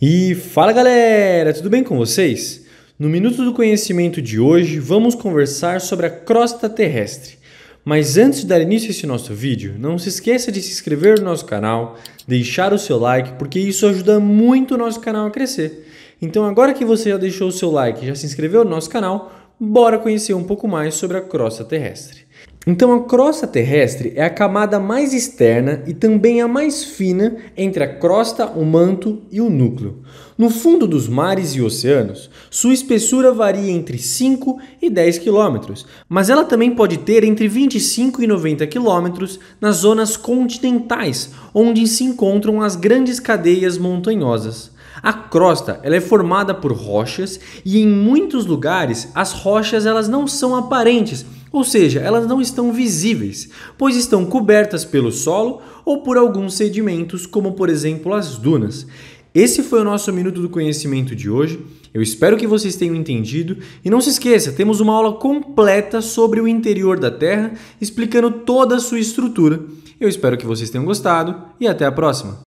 E fala galera, tudo bem com vocês? No Minuto do Conhecimento de hoje vamos conversar sobre a crosta terrestre. Mas antes de dar início a esse nosso vídeo, não se esqueça de se inscrever no nosso canal, deixar o seu like, porque isso ajuda muito o nosso canal a crescer. Então agora que você já deixou o seu like e já se inscreveu no nosso canal, bora conhecer um pouco mais sobre a crosta terrestre. Então, a crosta terrestre é a camada mais externa e também a mais fina entre a crosta, o manto e o núcleo. No fundo dos mares e oceanos, sua espessura varia entre 5 e 10 quilômetros, mas ela também pode ter entre 25 e 90 quilômetros nas zonas continentais, onde se encontram as grandes cadeias montanhosas. A crosta ela é formada por rochas e em muitos lugares as rochas elas não são aparentes, ou seja, elas não estão visíveis, pois estão cobertas pelo solo ou por alguns sedimentos, como por exemplo as dunas. Esse foi o nosso Minuto do Conhecimento de hoje. Eu espero que vocês tenham entendido e não se esqueça, temos uma aula completa sobre o interior da Terra, explicando toda a sua estrutura. Eu espero que vocês tenham gostado e até a próxima!